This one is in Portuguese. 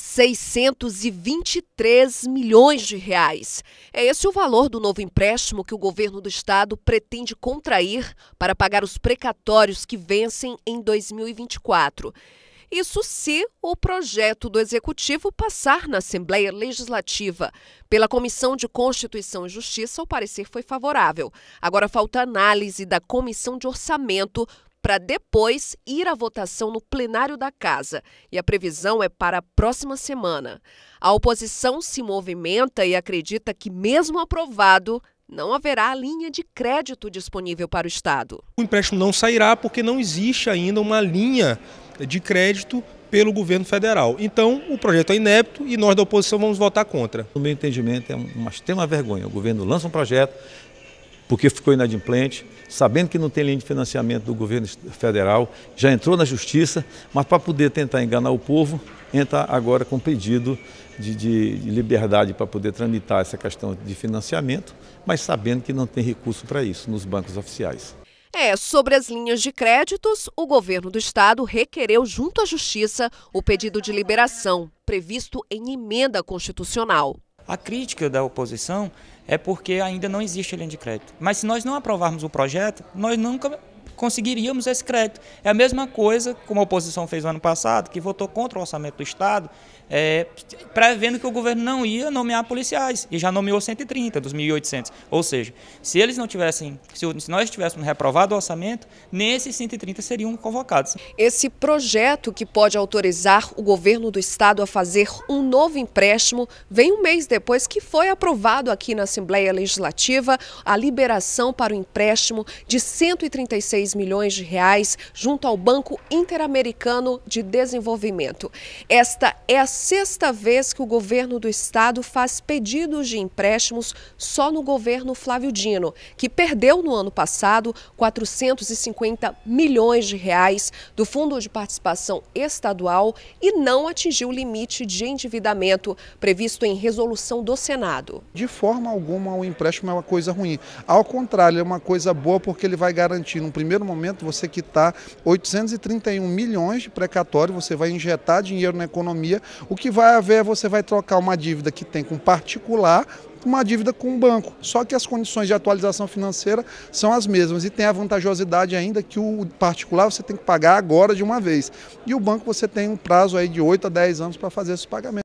623 milhões de reais. É esse o valor do novo empréstimo que o governo do estado pretende contrair para pagar os precatórios que vencem em 2024. Isso se o projeto do executivo passar na Assembleia Legislativa. Pela Comissão de Constituição e Justiça, o parecer foi favorável. Agora falta análise da Comissão de Orçamento para depois ir à votação no plenário da Casa, e a previsão é para a próxima semana. A oposição se movimenta e acredita que, mesmo aprovado, não haverá linha de crédito disponível para o Estado. O empréstimo não sairá porque não existe ainda uma linha de crédito pelo governo federal. Então, o projeto é inepto e nós da oposição vamos votar contra. No meu entendimento, é uma extrema vergonha. O governo lança um projeto porque ficou inadimplente, sabendo que não tem linha de financiamento do governo federal, já entrou na justiça, mas para poder tentar enganar o povo, entra agora com pedido de, de, de liberdade para poder tramitar essa questão de financiamento, mas sabendo que não tem recurso para isso nos bancos oficiais. É, sobre as linhas de créditos, o governo do estado requereu junto à justiça o pedido de liberação, previsto em emenda constitucional. A crítica da oposição é porque ainda não existe linha de crédito. Mas se nós não aprovarmos o projeto, nós nunca conseguiríamos esse crédito. É a mesma coisa como a oposição fez no ano passado, que votou contra o orçamento do Estado, é, prevendo que o governo não ia nomear policiais, e já nomeou 130 dos 1.800. Ou seja, se eles não tivessem, se nós tivéssemos reprovado o orçamento, nesses 130 seriam convocados. Esse projeto que pode autorizar o governo do Estado a fazer um novo empréstimo vem um mês depois que foi aprovado aqui na Assembleia Legislativa a liberação para o empréstimo de 136 milhões de reais junto ao Banco Interamericano de Desenvolvimento. Esta é a sexta vez que o governo do estado faz pedidos de empréstimos só no governo Flávio Dino, que perdeu no ano passado 450 milhões de reais do Fundo de Participação Estadual e não atingiu o limite de endividamento previsto em resolução do Senado. De forma alguma, o empréstimo é uma coisa ruim. Ao contrário, é uma coisa boa porque ele vai garantir, num primeiro primeiro momento, você quitar 831 milhões de precatório, você vai injetar dinheiro na economia. O que vai haver é você vai trocar uma dívida que tem com particular uma dívida com o banco. Só que as condições de atualização financeira são as mesmas e tem a vantajosidade ainda que o particular você tem que pagar agora de uma vez. E o banco você tem um prazo aí de 8 a 10 anos para fazer esse pagamento.